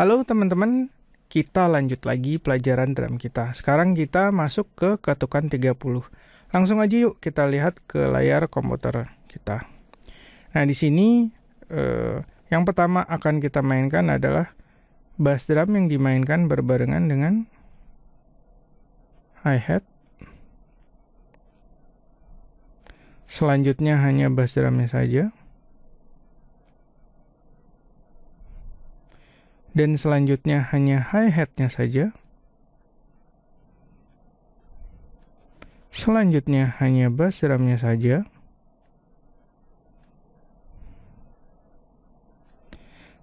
Halo teman-teman, kita lanjut lagi pelajaran drum kita. Sekarang kita masuk ke ketukan 30. Langsung aja yuk kita lihat ke layar komputer kita. Nah, di sini eh, yang pertama akan kita mainkan adalah bass drum yang dimainkan berbarengan dengan hi-hat. Selanjutnya hanya bass drumnya saja. dan selanjutnya hanya hi-hatnya saja. Selanjutnya hanya bass drumnya saja.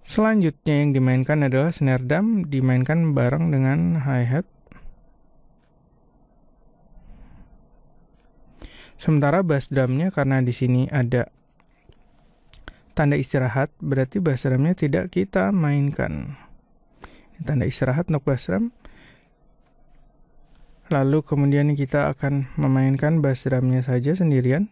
Selanjutnya yang dimainkan adalah snare drum dimainkan bareng dengan hi-hat. Sementara bass drumnya karena di sini ada tanda istirahat berarti basramnya tidak kita mainkan. Tanda istirahat nok basram Lalu kemudian kita akan memainkan basramnya saja sendirian.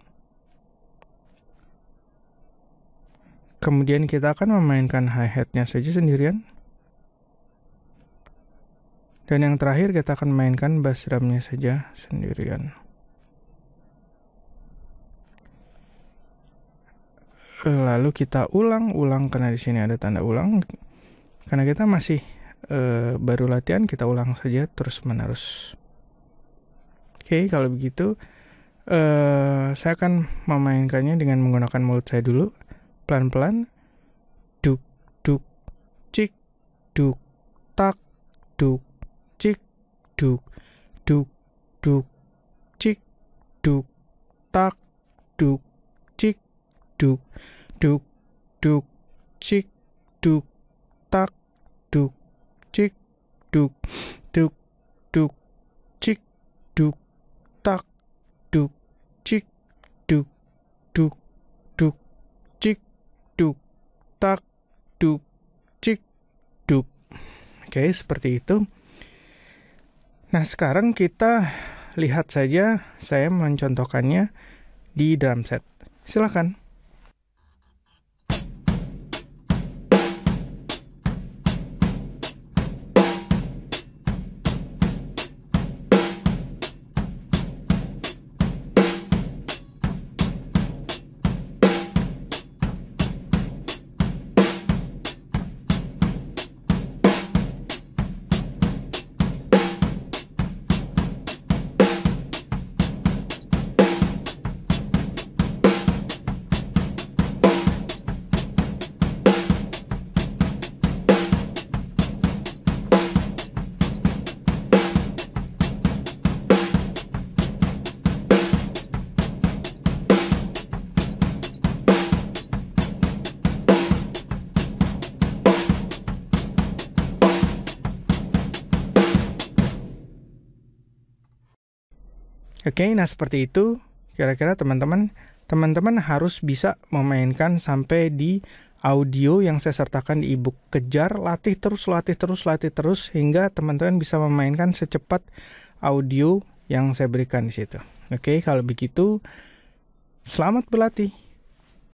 Kemudian kita akan memainkan hi-hatnya saja sendirian. Dan yang terakhir kita akan mainkan bass drumnya saja sendirian. lalu kita ulang-ulang karena di sini ada tanda ulang karena kita masih e, baru latihan kita ulang saja terus menerus oke okay, kalau begitu e, saya akan memainkannya dengan menggunakan mulut saya dulu pelan-pelan duk duk cik duk tak duk cik duk duk duk cik duk tak duk cik duk duk duk cik duk tak duk cik duk duk duk cik duk tak duk cik duk duk duk cik duk tak duk cik duk oke seperti itu nah sekarang kita lihat saja saya mencontohkannya di drum set silakan Oke, okay, nah seperti itu kira-kira teman-teman teman-teman harus bisa memainkan sampai di audio yang saya sertakan di ebook. Kejar, latih terus, latih terus, latih terus hingga teman-teman bisa memainkan secepat audio yang saya berikan di situ. Oke, kalau begitu selamat berlatih.